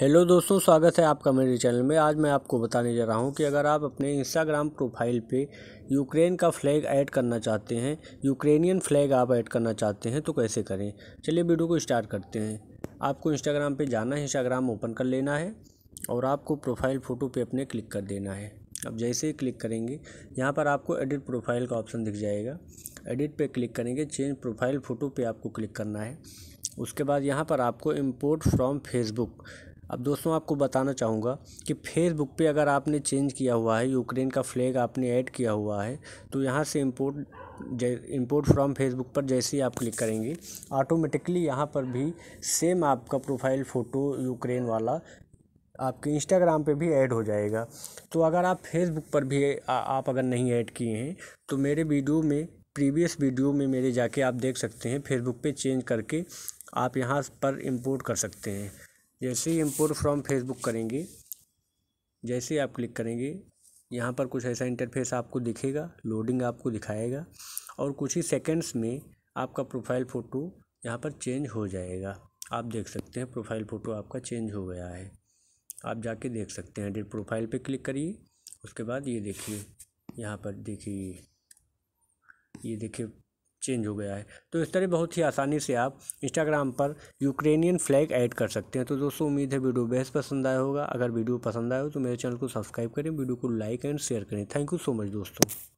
hello दोस्तों स्वागत है आपका मेरे चैनल में आज मैं आपको बताने जा रहा हूं कि अगर आप अपने इंस्टाग्राम प्रोफाइल पे यूक्रेन का फ्लैग ऐड करना चाहते हैं यूक्रेनियन फ्लैग आप ऐड करना चाहते हैं तो कैसे करें चलिए वीडियो को स्टार्ट करते हैं आपको इंस्टाग्राम पे जाना है इंस्टाग्राम ओपन कर लेना है और आपको प्रोफाइल फ़ोटो पर अपने क्लिक कर देना है अब जैसे ही क्लिक करेंगे यहाँ पर आपको एडिट प्रोफाइल का ऑप्शन दिख जाएगा एडिट पर क्लिक करेंगे चेंज प्रोफाइल फ़ोटो पर आपको क्लिक करना है उसके बाद यहाँ पर आपको इम्पोर्ट फ्रॉम फेसबुक अब दोस्तों आपको बताना चाहूँगा कि फेसबुक पे अगर आपने चेंज किया हुआ है यूक्रेन का फ्लैग आपने ऐड किया हुआ है तो यहाँ से इंपोर्ट इंपोर्ट फ्रॉम फेसबुक पर जैसे ही आप क्लिक करेंगे ऑटोमेटिकली यहाँ पर भी सेम आपका प्रोफाइल फ़ोटो यूक्रेन वाला आपके इंस्टाग्राम पे भी ऐड हो जाएगा तो अगर आप फेसबुक पर भी आ, आप अगर नहीं ऐड किए हैं तो मेरे वीडियो में प्रीवियस वीडियो में मेरे जाके आप देख सकते हैं फेसबुक पे चेंज करके आप यहाँ पर इंपोर्ट कर सकते हैं जैसे ही इम्पोर्ट फ्रॉम फेसबुक करेंगे जैसे ही आप क्लिक करेंगे यहाँ पर कुछ ऐसा इंटरफेस आपको दिखेगा लोडिंग आपको दिखाएगा और कुछ ही सेकेंड्स में आपका प्रोफाइल फ़ोटो यहाँ पर चेंज हो जाएगा आप देख सकते हैं प्रोफाइल फ़ोटो आपका चेंज हो गया है आप जाके देख सकते हैं एडिट प्रोफाइल पे क्लिक करिए उसके बाद ये देखिए यहाँ पर देखिए ये देखिए चेंज हो गया है तो इस तरह बहुत ही आसानी से आप इंस्टाग्राम पर यूक्रेनियन फ्लैग ऐड कर सकते हैं तो दोस्तों उम्मीद है वीडियो बेहद पसंद आया होगा अगर वीडियो पसंद आया हो तो मेरे चैनल को सब्सक्राइब करें वीडियो को लाइक एंड शेयर करें थैंक यू सो मच दोस्तों